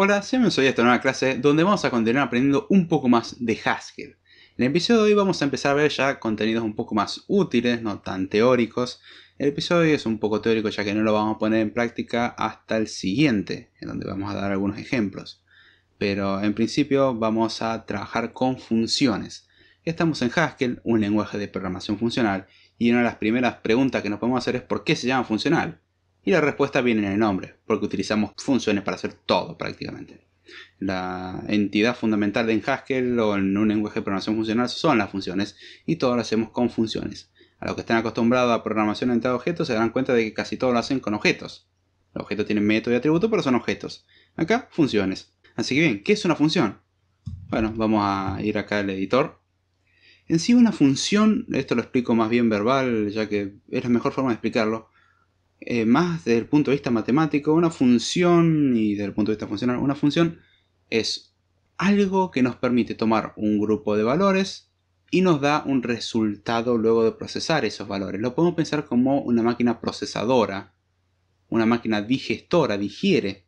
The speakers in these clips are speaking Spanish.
Hola, soy hoy a esta nueva clase donde vamos a continuar aprendiendo un poco más de Haskell. En el episodio de hoy vamos a empezar a ver ya contenidos un poco más útiles, no tan teóricos. El episodio es un poco teórico ya que no lo vamos a poner en práctica hasta el siguiente, en donde vamos a dar algunos ejemplos. Pero en principio vamos a trabajar con funciones. Estamos en Haskell, un lenguaje de programación funcional, y una de las primeras preguntas que nos podemos hacer es ¿por qué se llama funcional? Y la respuesta viene en el nombre, porque utilizamos funciones para hacer todo prácticamente. La entidad fundamental en Haskell o en un lenguaje de programación funcional son las funciones y todo lo hacemos con funciones. A los que están acostumbrados a programación orientada a objetos se darán cuenta de que casi todo lo hacen con objetos. Los objetos tienen método y atributo, pero son objetos. Acá, funciones. Así que bien, ¿qué es una función? Bueno, vamos a ir acá al editor. En sí una función, esto lo explico más bien verbal, ya que es la mejor forma de explicarlo. Eh, más desde el punto de vista matemático, una función, y desde el punto de vista funcional, una función es algo que nos permite tomar un grupo de valores y nos da un resultado luego de procesar esos valores. Lo podemos pensar como una máquina procesadora, una máquina digestora, digiere.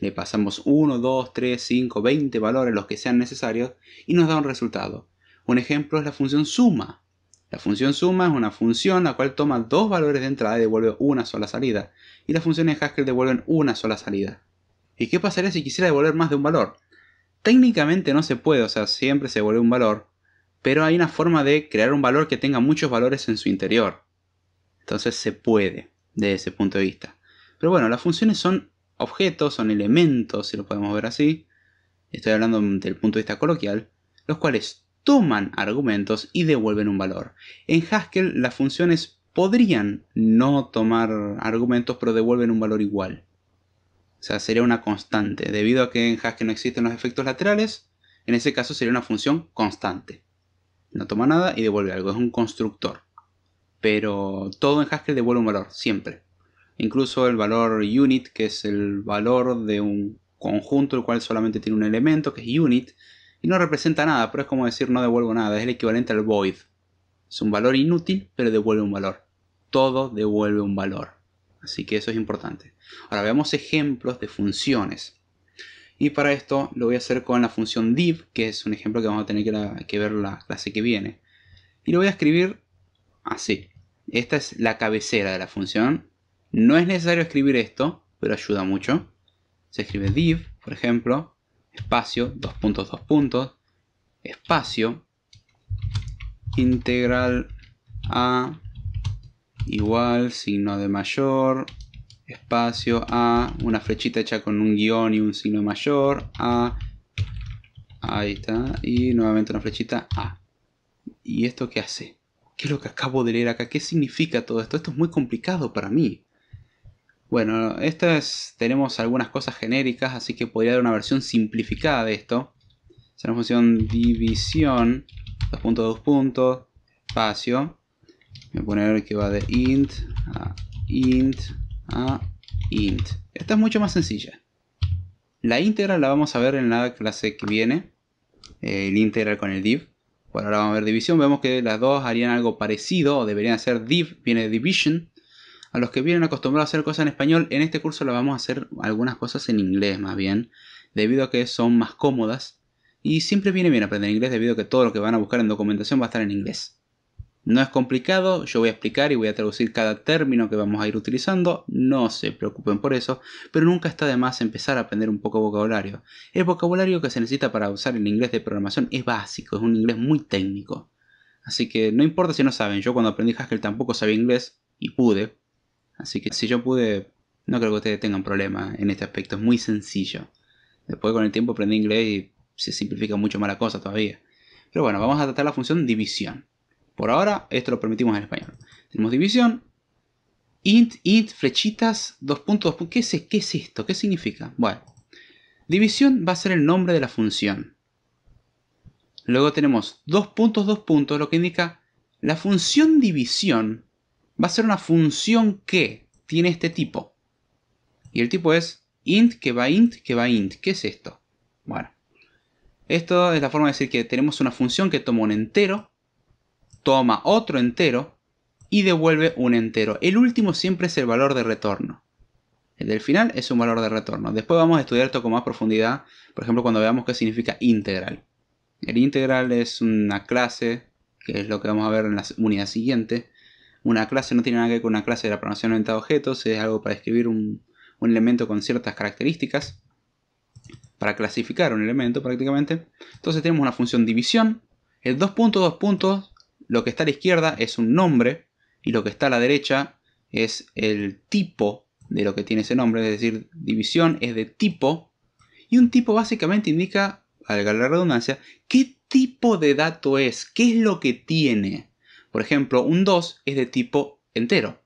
Le pasamos 1, 2, 3, 5, 20 valores, los que sean necesarios, y nos da un resultado. Un ejemplo es la función suma. La función suma es una función la cual toma dos valores de entrada y devuelve una sola salida. Y las funciones Haskell devuelven una sola salida. ¿Y qué pasaría si quisiera devolver más de un valor? Técnicamente no se puede, o sea, siempre se devuelve un valor. Pero hay una forma de crear un valor que tenga muchos valores en su interior. Entonces se puede, desde ese punto de vista. Pero bueno, las funciones son objetos, son elementos, si lo podemos ver así. Estoy hablando del punto de vista coloquial. Los cuales toman argumentos y devuelven un valor. En Haskell las funciones podrían no tomar argumentos pero devuelven un valor igual. O sea, sería una constante. Debido a que en Haskell no existen los efectos laterales, en ese caso sería una función constante. No toma nada y devuelve algo, es un constructor. Pero todo en Haskell devuelve un valor, siempre. Incluso el valor unit, que es el valor de un conjunto el cual solamente tiene un elemento, que es unit, y no representa nada, pero es como decir no devuelvo nada, es el equivalente al void. Es un valor inútil, pero devuelve un valor. Todo devuelve un valor. Así que eso es importante. Ahora veamos ejemplos de funciones. Y para esto lo voy a hacer con la función div, que es un ejemplo que vamos a tener que, que ver la clase que viene. Y lo voy a escribir así. Esta es la cabecera de la función. No es necesario escribir esto, pero ayuda mucho. Se escribe div, por ejemplo, espacio, dos puntos, dos puntos, espacio, integral a igual, signo de mayor, espacio a, una flechita hecha con un guión y un signo mayor, a, ahí está, y nuevamente una flechita a. ¿Y esto qué hace? ¿Qué es lo que acabo de leer acá? ¿Qué significa todo esto? Esto es muy complicado para mí. Bueno, estas tenemos algunas cosas genéricas, así que podría dar una versión simplificada de esto. Será función división, dos puntos, dos puntos, espacio. Voy a poner que va de int a int a int. Esta es mucho más sencilla. La integral la vamos a ver en la clase que viene. Eh, el integral con el div. Bueno, ahora vamos a ver división. Vemos que las dos harían algo parecido, o deberían ser div, viene de division a los que vienen acostumbrados a hacer cosas en español, en este curso lo vamos a hacer algunas cosas en inglés más bien, debido a que son más cómodas. Y siempre viene bien aprender inglés debido a que todo lo que van a buscar en documentación va a estar en inglés. No es complicado, yo voy a explicar y voy a traducir cada término que vamos a ir utilizando, no se preocupen por eso, pero nunca está de más empezar a aprender un poco vocabulario. El vocabulario que se necesita para usar el inglés de programación es básico, es un inglés muy técnico. Así que no importa si no saben, yo cuando aprendí Haskell tampoco sabía inglés y pude, Así que si yo pude, no creo que ustedes tengan problema en este aspecto, es muy sencillo. Después con el tiempo aprendí inglés y se simplifica mucho más la cosa todavía. Pero bueno, vamos a tratar la función división. Por ahora, esto lo permitimos en español. Tenemos división, int, int, flechitas, dos puntos, ¿Qué es, ¿Qué es esto? ¿Qué significa? Bueno, división va a ser el nombre de la función. Luego tenemos dos puntos, dos puntos, lo que indica la función división va a ser una función que tiene este tipo. Y el tipo es int que va int que va int. ¿Qué es esto? Bueno, esto es la forma de decir que tenemos una función que toma un entero, toma otro entero y devuelve un entero. El último siempre es el valor de retorno. El del final es un valor de retorno. Después vamos a estudiar esto con más profundidad, por ejemplo cuando veamos qué significa integral. El integral es una clase, que es lo que vamos a ver en la unidad siguiente, una clase no tiene nada que ver con una clase de la programación orientada a objetos, es algo para escribir un, elemento con ciertas características, para clasificar un elemento prácticamente. Entonces tenemos una función división, el 2.2. puntos, puntos, lo que está a la izquierda es un nombre y lo que está a la derecha es el tipo de lo que tiene ese nombre, es decir, división es de tipo. Y un tipo básicamente indica, al la redundancia, qué tipo de dato es, qué es lo que tiene. Por ejemplo, un 2 es de tipo entero.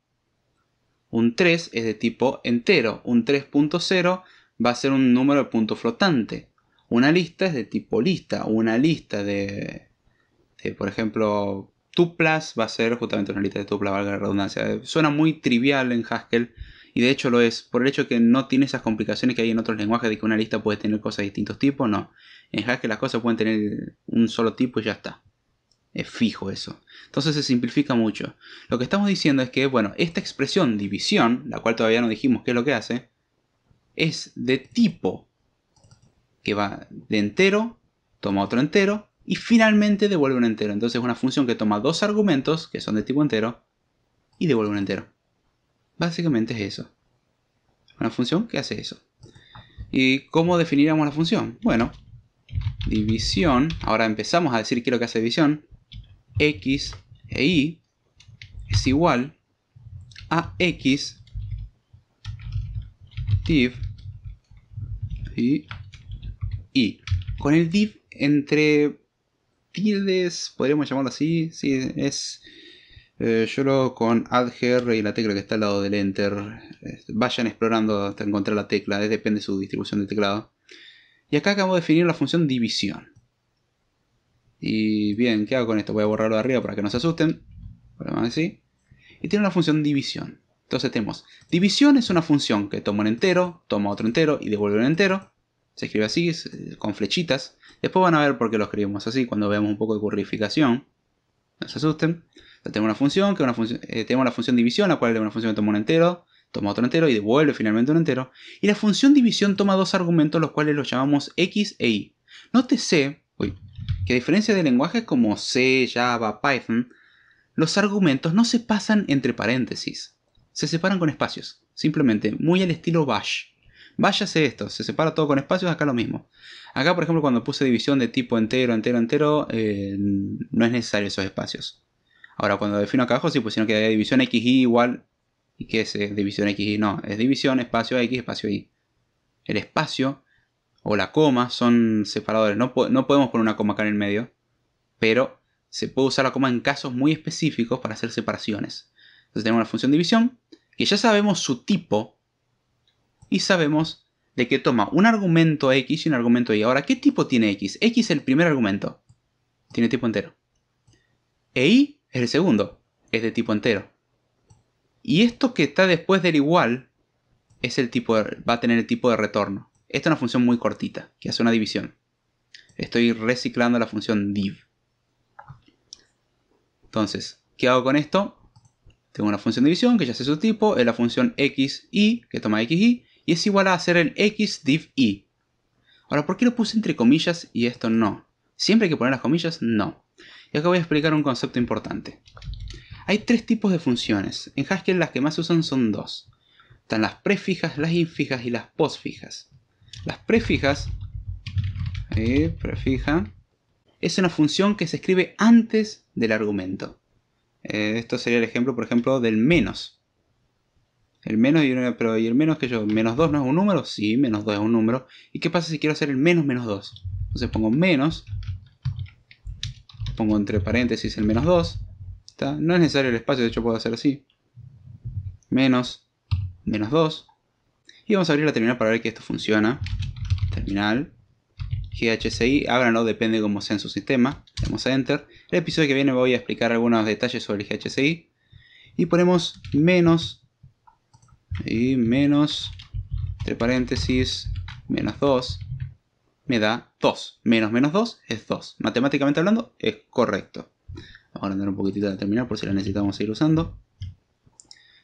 Un 3 es de tipo entero. Un 3.0 va a ser un número de punto flotante. Una lista es de tipo lista. Una lista de, por ejemplo, tuplas va a ser justamente una lista de tuplas, valga la redundancia. Suena muy trivial en Haskell y de hecho lo es, por el hecho que no tiene esas complicaciones que hay en otros lenguajes de que una lista puede tener cosas de distintos tipos, no. En Haskell las cosas pueden tener un solo tipo y ya está. Es fijo eso. Entonces se simplifica mucho. Lo que estamos diciendo es que, bueno, esta expresión división, la cual todavía no dijimos qué es lo que hace, es de tipo que va de entero, toma otro entero y finalmente devuelve un entero. Entonces es una función que toma dos argumentos, que son de tipo entero, y devuelve un entero. Básicamente es eso. Una función que hace eso. ¿Y cómo definiríamos la función? Bueno, división, ahora empezamos a decir quiero es que hace división, x e i es igual a x div y y. Con el div entre tildes, podríamos llamarlo así, si es... Eh, yo lo con gr y la tecla que está al lado del Enter. Este, vayan explorando hasta encontrar la tecla, depende de su distribución de teclado. Y acá acabo de definir la función división. Y bien, ¿qué hago con esto? Voy a borrarlo de arriba para que no se asusten. Así. Y tiene una función división. Entonces tenemos, división es una función que toma un entero, toma otro entero y devuelve un entero. Se escribe así, eh, con flechitas. Después van a ver por qué lo escribimos así cuando veamos un poco de currificación. No se asusten. tenemos una función, que una eh, tenemos la función división, la cual es una función que toma un entero, toma otro entero y devuelve finalmente un entero. Y la función división toma dos argumentos, los cuales los llamamos x e y. Nótese que a diferencia de lenguajes como C, Java, Python, los argumentos no se pasan entre paréntesis, se separan con espacios, simplemente, muy al estilo bash. Bash hace esto, se separa todo con espacios, acá lo mismo. Acá, por ejemplo, cuando puse división de tipo entero, entero, entero, eh, no es necesario esos espacios. Ahora, cuando defino acá abajo, sí pusieron que había división y igual. ¿Y qué es eh, división división XY? No, es división, espacio X, espacio Y. El espacio o la coma son separadores. No, podemos poner una coma acá en el medio, pero se puede usar la coma en casos muy específicos para hacer separaciones. Entonces tenemos la función división, que ya sabemos su tipo, y sabemos de que toma un argumento X y un argumento Y. Ahora, ¿qué tipo tiene X? X es el primer argumento, tiene tipo entero. E Y es el segundo, es de tipo entero. Y esto que está después del igual es el tipo va a tener el tipo de retorno. Esta es una función muy cortita, que hace una división. Estoy reciclando la función div. Entonces, ¿qué hago con esto? Tengo una función división que ya sé su tipo, es la función y, que toma xy, y es igual a hacer el x div i. Ahora, ¿por qué lo puse entre comillas y esto no? ¿Siempre hay que poner las comillas? No. Y acá voy a explicar un concepto importante. Hay tres tipos de funciones. En Haskell las que más usan son dos. Están las prefijas, las infijas y las posfijas. Las prefijas, ahí, eh, prefija, es una función que se escribe antes del argumento. Eh, esto sería el ejemplo, por ejemplo, del menos. El menos, y, pero, ¿y el menos que yo? ¿Menos 2 no es un número? Sí, menos 2 es un número. ¿Y qué pasa si quiero hacer el menos menos 2? Entonces pongo menos, pongo entre paréntesis el menos 2. No es necesario el espacio, de hecho puedo hacer así. Menos, menos 2. Y vamos a abrir la terminal para ver que esto funciona. Terminal. GHCI, ábranlo, depende de cómo sea en su sistema. Le damos a Enter. El episodio que viene voy a explicar algunos detalles sobre el GHCI. Y ponemos menos, y menos, entre paréntesis, menos 2, me da 2. Menos menos 2 es 2. Matemáticamente hablando, es correcto. Vamos a agrandar un poquitito la terminal por si la necesitamos seguir usando.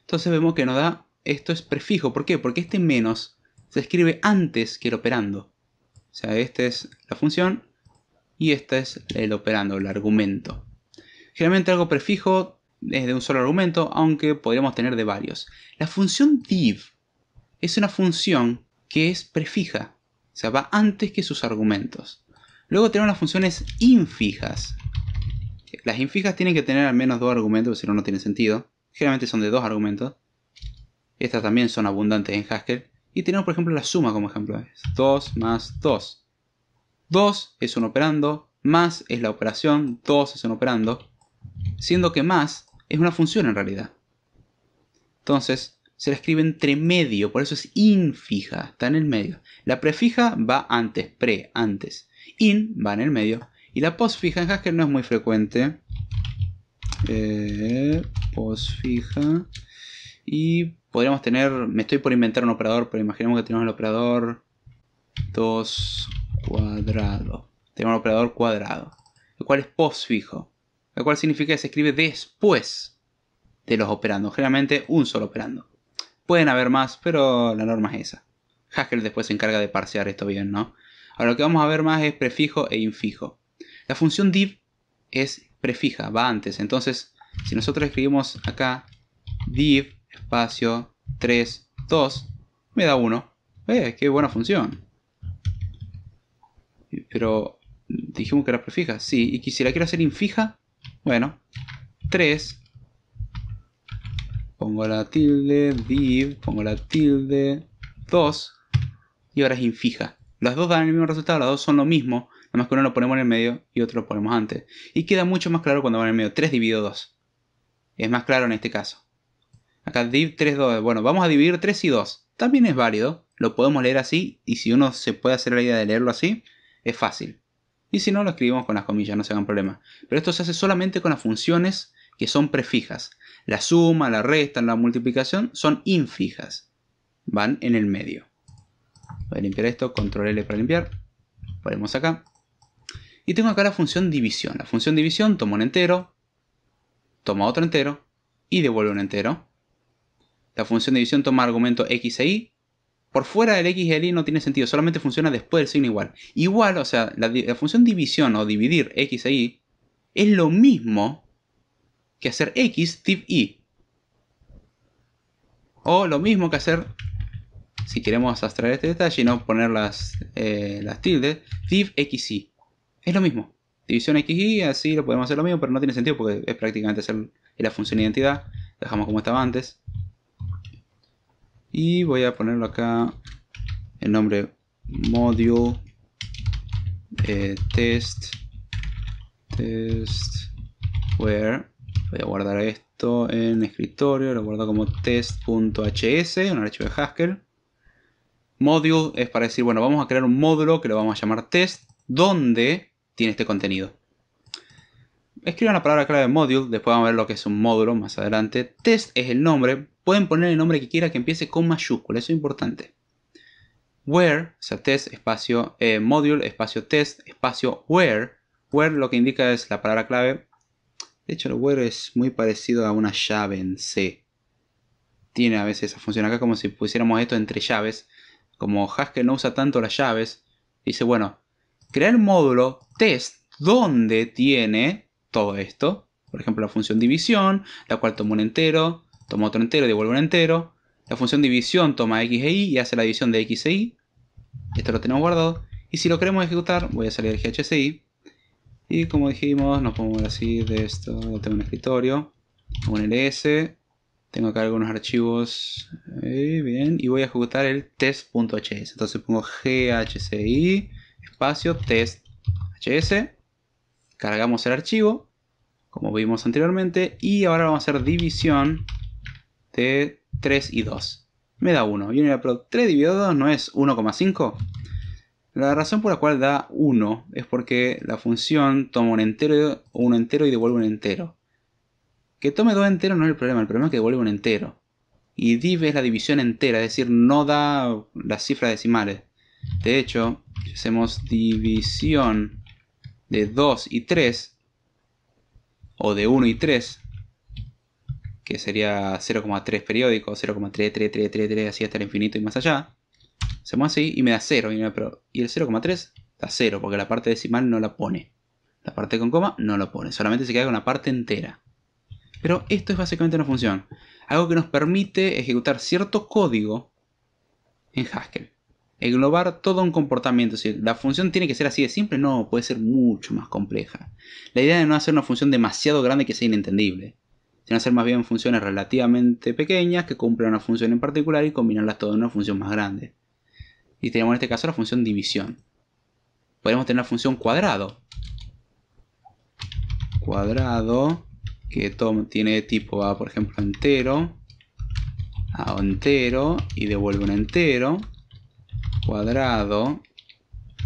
Entonces vemos que nos da esto es prefijo. ¿Por qué? Porque este menos se escribe antes que el operando. O sea, esta es la función y esta es el operando, el argumento. Generalmente algo prefijo es de un solo argumento, aunque podríamos tener de varios. La función div es una función que es prefija, o sea, va antes que sus argumentos. Luego tenemos las funciones infijas. Las infijas tienen que tener al menos dos argumentos, si no, no tiene sentido. Generalmente son de dos argumentos. Estas también son abundantes en Haskell. Y tenemos por ejemplo la suma como ejemplo. 2 más 2. 2 es un operando, más es la operación, 2 es un operando. Siendo que más es una función en realidad. Entonces se la escribe entre medio, por eso es infija, está en el medio. La prefija va antes, pre, antes. In va en el medio. Y la posfija en Haskell no es muy frecuente. Eh, posfija. Y podríamos tener, me estoy por inventar un operador, pero imaginemos que tenemos el operador 2 cuadrado. Tenemos el operador cuadrado, el cual es posfijo. el cual significa que se escribe después de los operandos, generalmente un solo operando. Pueden haber más, pero la norma es esa. Haskell después se encarga de parsear esto bien, ¿no? Ahora lo que vamos a ver más es prefijo e infijo. La función div es prefija, va antes. Entonces, si nosotros escribimos acá div espacio 3, 2, me da 1. ¡Eh, qué buena función! Pero dijimos que era prefija, sí. Y si la quiero hacer infija, bueno, 3. Pongo la tilde, div, pongo la tilde, 2. Y ahora es infija. Las dos dan el mismo resultado, las dos son lo mismo. Nada más que uno lo ponemos en el medio y otro lo ponemos antes. Y queda mucho más claro cuando va en el medio. 3 dividido 2. Es más claro en este caso. Acá div 3, 2. Bueno, vamos a dividir 3 y 2. También es válido. Lo podemos leer así. Y si uno se puede hacer la idea de leerlo así, es fácil. Y si no, lo escribimos con las comillas, no se hagan problema. Pero esto se hace solamente con las funciones que son prefijas. La suma, la resta, la multiplicación son infijas. Van en el medio. Voy a limpiar esto, control L para limpiar. Ponemos acá. Y tengo acá la función división. La función división toma un entero, toma otro entero y devuelve un entero. La función división toma argumento x e y. Por fuera del x y el y no tiene sentido, solamente funciona después del signo igual. Igual, o sea, la, función división o dividir x e y es lo mismo que hacer x div y. O lo mismo que hacer, si queremos abstraer este detalle y no poner las, eh, las tildes, div x y. Es lo mismo. División x y, así lo podemos hacer lo mismo, pero no tiene sentido porque es prácticamente hacer la función identidad. Dejamos como estaba antes y voy a ponerlo acá el nombre module eh, test test where voy a guardar esto en escritorio lo guardo como test.hs un archivo de Haskell module es para decir bueno vamos a crear un módulo que lo vamos a llamar test donde tiene este contenido escriban la palabra clave module después vamos a ver lo que es un módulo más adelante test es el nombre Pueden poner el nombre que quiera que empiece con mayúscula, eso es importante. Where, o sea, test, espacio, eh, module, espacio, test, espacio, where. Where lo que indica es la palabra clave. De hecho, el where es muy parecido a una llave en C. Tiene a veces esa función acá como si pusiéramos esto entre llaves. Como Haskell no usa tanto las llaves, dice, bueno, crear un módulo test donde tiene todo esto. Por ejemplo, la función división, la cual toma entero, toma otro entero y devuelve un entero. La función división toma x e y y hace la división de x e y. Esto lo tenemos guardado. Y si lo queremos ejecutar, voy a salir del GHCI. Y como dijimos, nos podemos así de esto. Tengo un escritorio, un ls. Tengo acá algunos archivos. Eh, bien. Y voy a ejecutar el test.hs. Entonces pongo GHCI, espacio, test.hs. Cargamos el archivo, como vimos anteriormente. Y ahora vamos a hacer división de 3 y 2. Me da 1. Y 3 dividido 2 no es 1,5. La razón por la cual da 1 es porque la función toma un entero, un entero y devuelve un entero. Que tome 2 enteros no es el problema, el problema es que devuelve un entero. Y div es la división entera, es decir, no da las cifras decimales. De hecho, si hacemos división de 2 y 3, o de 1 y 3, que sería 0,3 periódico, 0,33333 así hasta el infinito y más allá. Se mueve así y me da 0. Y, el 0,3 da 0 porque la parte decimal no la pone. La parte con coma no la pone, solamente se queda con la parte entera. Pero esto es básicamente una función. Algo que nos permite ejecutar cierto código en Haskell. Englobar todo un comportamiento. Si la función tiene que ser así de simple, no, puede ser mucho más compleja. La idea de no hacer una función demasiado grande que sea inentendible. Tienen que ser más bien funciones relativamente pequeñas que cumplen una función en particular y combinarlas todas en una función más grande. Y tenemos en este caso la función división. Podemos tener la función cuadrado. Cuadrado que tiene tipo A, por ejemplo, entero. A entero y devuelve un entero. Cuadrado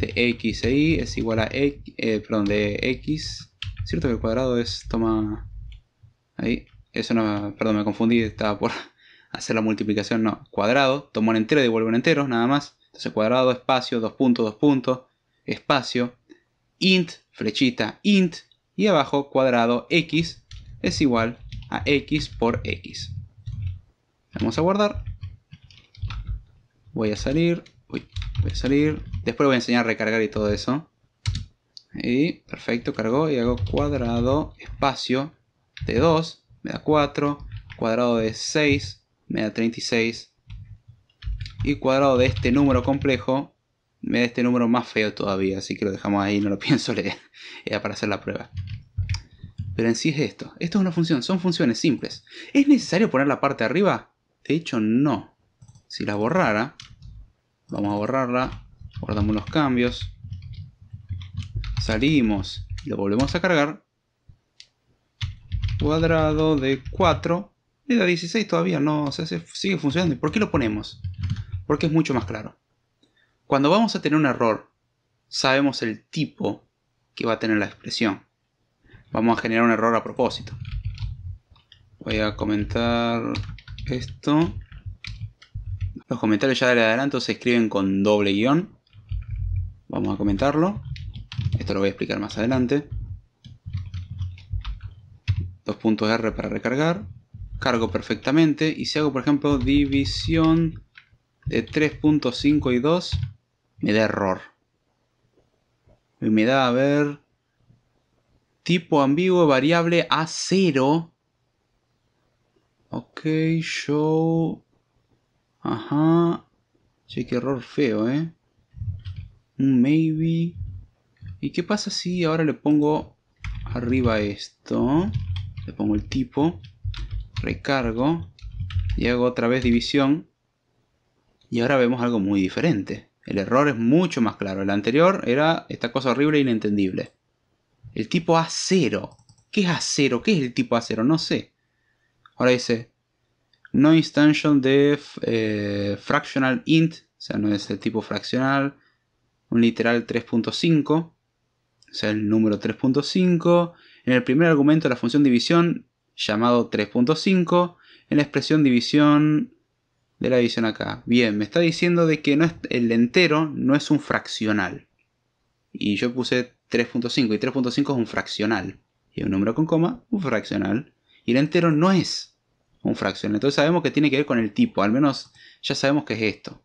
de x e y es igual a x, eh, perdón, de x. ¿Cierto que el cuadrado es toma ahí? Eso no, perdón, me confundí, estaba por hacer la multiplicación, no, cuadrado, tomo un entero y devuelvo un entero, nada más. Entonces cuadrado, espacio, dos puntos, dos puntos, espacio, int, flechita, int, y abajo cuadrado x es igual a x por x. Vamos a guardar. Voy a salir, voy a salir, después voy a enseñar a recargar y todo eso. Y perfecto, cargó y hago cuadrado, espacio, de 2 me da 4, cuadrado de 6 me da 36 y cuadrado de este número complejo me da este número más feo todavía, así que lo dejamos ahí, no lo pienso leer, era para hacer la prueba. Pero en sí es esto, esto es una función, son funciones simples. ¿Es necesario poner la parte de arriba? De hecho no. Si la borrara, vamos a borrarla, guardamos los cambios, salimos lo volvemos a cargar, cuadrado de 4 y da 16 todavía, no, o sigue funcionando. ¿Por qué lo ponemos? Porque es mucho más claro. Cuando vamos a tener un error, sabemos el tipo que va a tener la expresión. Vamos a generar un error a propósito. Voy a comentar esto. Los comentarios ya de adelanto se escriben con doble guión. Vamos a comentarlo. Esto lo voy a explicar más adelante dos puntos R para recargar, cargo perfectamente y si hago por ejemplo división de 3.5 y 2 me da error y me da a ver tipo ambiguo variable A0 ok show ajá che que error feo eh maybe y qué pasa si ahora le pongo arriba esto le pongo el tipo, recargo y hago otra vez división y ahora vemos algo muy diferente. El error es mucho más claro. El anterior era esta cosa horrible e inentendible. El tipo A0. ¿Qué es A0? ¿Qué es el tipo A0? No sé. Ahora dice no instantion de eh, fractional int, o sea, no es el tipo fraccional, un literal 3.5 o sea, el número 3.5. En el primer argumento de la función división llamado 3.5. En la expresión división de la división acá. Bien, me está diciendo de que no es, el entero no es un fraccional. Y yo puse 3.5 y 3.5 es un fraccional. Y un número con coma, un fraccional. Y el entero no es un fraccional. Entonces sabemos que tiene que ver con el tipo. Al menos ya sabemos que es esto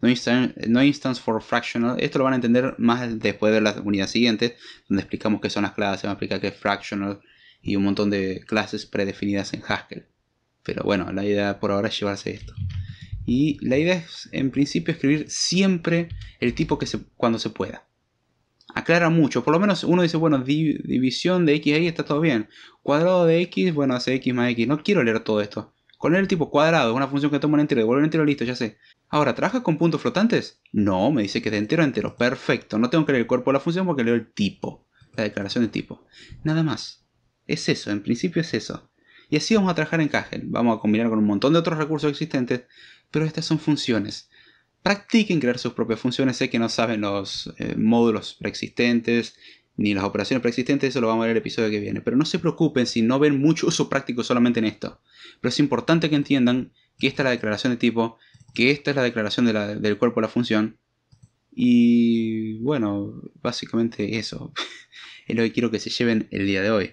no, instance for fractional. Esto lo van a entender más después de las unidades siguientes, donde explicamos qué son las clases, van a explicar qué es fractional y un montón de clases predefinidas en Haskell. Pero bueno, la idea por ahora es llevarse esto. Y la idea es, en principio, escribir siempre el tipo que se, cuando se pueda. Aclara mucho, por lo menos uno dice, bueno, división de x a y está todo bien. Cuadrado de x, bueno, hace x más x. No quiero leer todo esto. Con el tipo cuadrado? es Una función que toma un entero, devuelve un entero, listo, ya sé. Ahora, ¿trabaja con puntos flotantes? No, me dice que es de entero a entero. Perfecto, no tengo que leer el cuerpo de la función porque leo el tipo. La declaración de tipo. Nada más. Es eso, en principio es eso. Y así vamos a trabajar en Kaggle. Vamos a combinar con un montón de otros recursos existentes, pero estas son funciones. Practiquen crear sus propias funciones. Sé que no saben los eh, módulos preexistentes, ni las operaciones preexistentes, eso lo vamos a ver en el episodio que viene. Pero no se preocupen si no ven mucho uso práctico solamente en esto. Pero es importante que entiendan que esta es la declaración de tipo, que esta es la declaración del cuerpo de la función. Y bueno, básicamente eso es lo que quiero que se lleven el día de hoy.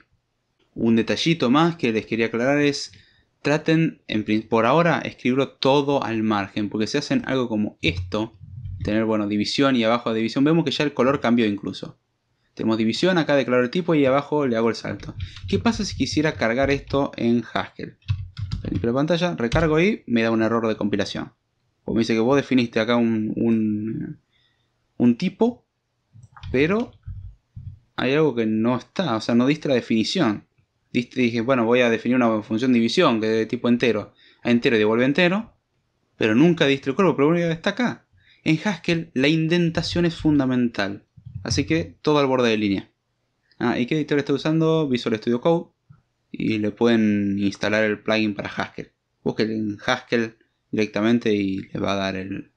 Un detallito más que les quería aclarar es, traten en, por ahora escribirlo todo al margen, porque si hacen algo como esto, tener bueno división y abajo de división, vemos que ya el color cambió incluso. Tenemos división, acá declaro el tipo y abajo le hago el salto. ¿Qué pasa si quisiera cargar esto en Haskell? en la pantalla, recargo y me da un error de compilación. O me dice que vos definiste acá un, tipo, pero hay algo que no está, o sea, no diste la definición. Diste, dije, bueno, voy a definir una función división que es de tipo entero a entero y devuelve entero, pero nunca diste el cuerpo, pero está acá. En Haskell la indentación es fundamental. Así que todo al borde de línea. Ah, ¿y qué editor está usando? Visual Studio Code. Y le pueden instalar el plugin para Haskell. Busquen en Haskell directamente y les va a dar el,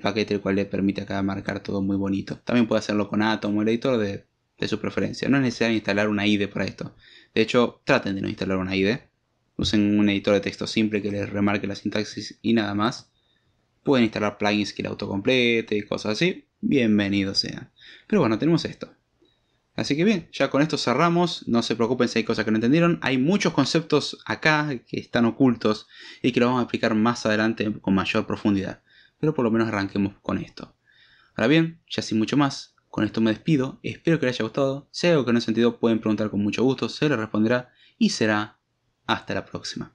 paquete el cual le permite acá marcar todo muy bonito. También puede hacerlo con Atom o el editor de, su preferencia. No es necesario instalar una IDE para esto. De hecho, traten de no instalar una IDE. Usen un editor de texto simple que les remarque la sintaxis y nada más. Pueden instalar plugins que le autocomplete y cosas así bienvenido sea. Pero bueno, tenemos esto. Así que bien, ya con esto cerramos, no se preocupen si hay cosas que no entendieron, hay muchos conceptos acá que están ocultos y que lo vamos a explicar más adelante con mayor profundidad, pero por lo menos arranquemos con esto. Ahora bien, ya sin mucho más, con esto me despido, espero que les haya gustado, si hay algo que no han sentido pueden preguntar con mucho gusto, se les responderá y será hasta la próxima.